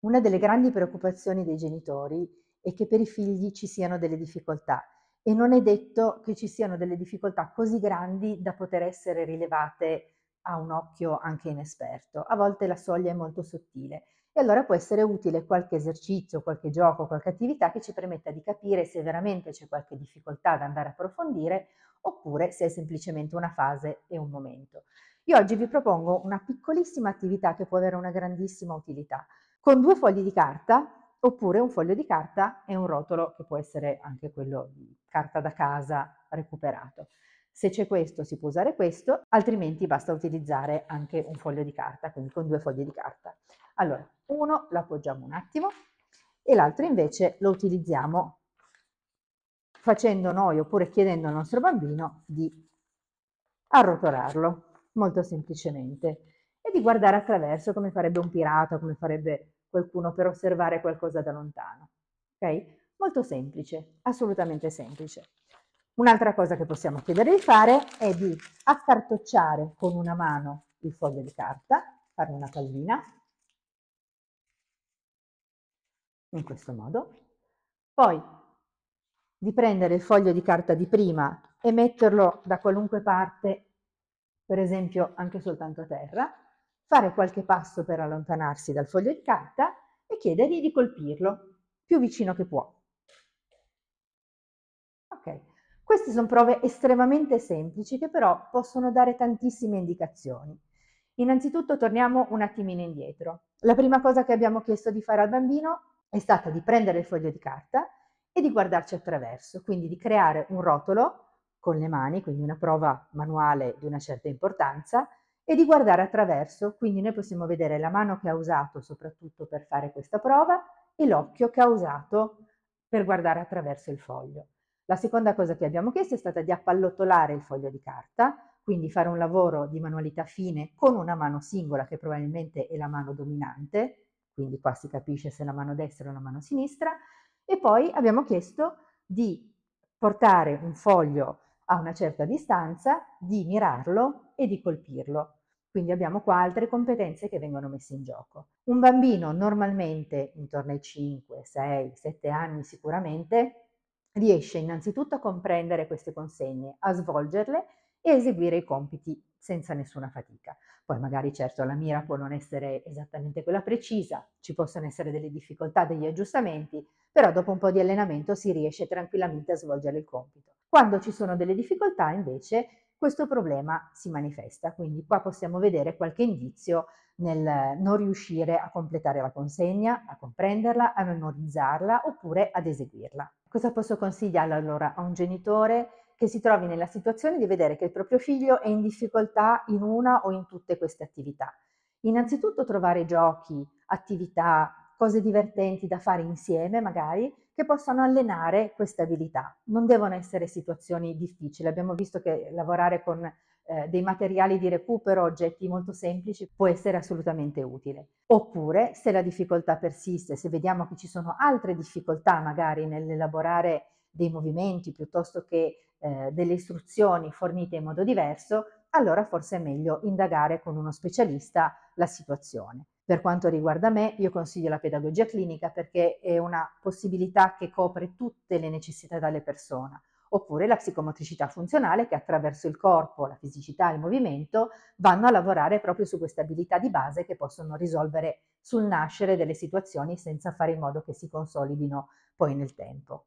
Una delle grandi preoccupazioni dei genitori è che per i figli ci siano delle difficoltà e non è detto che ci siano delle difficoltà così grandi da poter essere rilevate a un occhio anche inesperto. A volte la soglia è molto sottile e allora può essere utile qualche esercizio, qualche gioco, qualche attività che ci permetta di capire se veramente c'è qualche difficoltà da andare a approfondire oppure se è semplicemente una fase e un momento. Io oggi vi propongo una piccolissima attività che può avere una grandissima utilità con due fogli di carta oppure un foglio di carta e un rotolo che può essere anche quello di carta da casa recuperato. Se c'è questo si può usare questo, altrimenti basta utilizzare anche un foglio di carta, quindi con due fogli di carta. Allora, uno lo appoggiamo un attimo e l'altro invece lo utilizziamo facendo noi oppure chiedendo al nostro bambino di arrotolarlo molto semplicemente e di guardare attraverso come farebbe un pirata, come farebbe qualcuno per osservare qualcosa da lontano. Ok? Molto semplice, assolutamente semplice. Un'altra cosa che possiamo chiedere di fare è di accartocciare con una mano il foglio di carta, farne una pallina, in questo modo, poi di prendere il foglio di carta di prima e metterlo da qualunque parte, per esempio anche soltanto a terra, fare qualche passo per allontanarsi dal foglio di carta e chiedergli di colpirlo più vicino che può. Ok, queste sono prove estremamente semplici che però possono dare tantissime indicazioni. Innanzitutto torniamo un attimino indietro. La prima cosa che abbiamo chiesto di fare al bambino è stata di prendere il foglio di carta e di guardarci attraverso, quindi di creare un rotolo con le mani, quindi una prova manuale di una certa importanza, e di guardare attraverso, quindi noi possiamo vedere la mano che ha usato soprattutto per fare questa prova e l'occhio che ha usato per guardare attraverso il foglio. La seconda cosa che abbiamo chiesto è stata di appallottolare il foglio di carta, quindi fare un lavoro di manualità fine con una mano singola che probabilmente è la mano dominante, quindi qua si capisce se la mano destra o la mano sinistra, e poi abbiamo chiesto di portare un foglio a una certa distanza, di mirarlo e di colpirlo. Quindi abbiamo qua altre competenze che vengono messe in gioco. Un bambino normalmente intorno ai 5, 6, 7 anni sicuramente riesce innanzitutto a comprendere queste consegne, a svolgerle e a eseguire i compiti senza nessuna fatica. Poi magari certo la mira può non essere esattamente quella precisa, ci possono essere delle difficoltà, degli aggiustamenti, però dopo un po' di allenamento si riesce tranquillamente a svolgere il compito. Quando ci sono delle difficoltà invece questo problema si manifesta. Quindi qua possiamo vedere qualche indizio nel non riuscire a completare la consegna, a comprenderla, a memorizzarla oppure ad eseguirla. Cosa posso consigliare allora a un genitore che si trovi nella situazione di vedere che il proprio figlio è in difficoltà in una o in tutte queste attività? Innanzitutto trovare giochi, attività, cose divertenti da fare insieme magari, che possano allenare queste abilità. Non devono essere situazioni difficili, abbiamo visto che lavorare con eh, dei materiali di recupero, oggetti molto semplici, può essere assolutamente utile. Oppure, se la difficoltà persiste, se vediamo che ci sono altre difficoltà magari nell'elaborare dei movimenti piuttosto che eh, delle istruzioni fornite in modo diverso, allora forse è meglio indagare con uno specialista la situazione. Per quanto riguarda me, io consiglio la pedagogia clinica perché è una possibilità che copre tutte le necessità delle persone, oppure la psicomotricità funzionale che attraverso il corpo, la fisicità, il movimento vanno a lavorare proprio su queste abilità di base che possono risolvere sul nascere delle situazioni senza fare in modo che si consolidino poi nel tempo.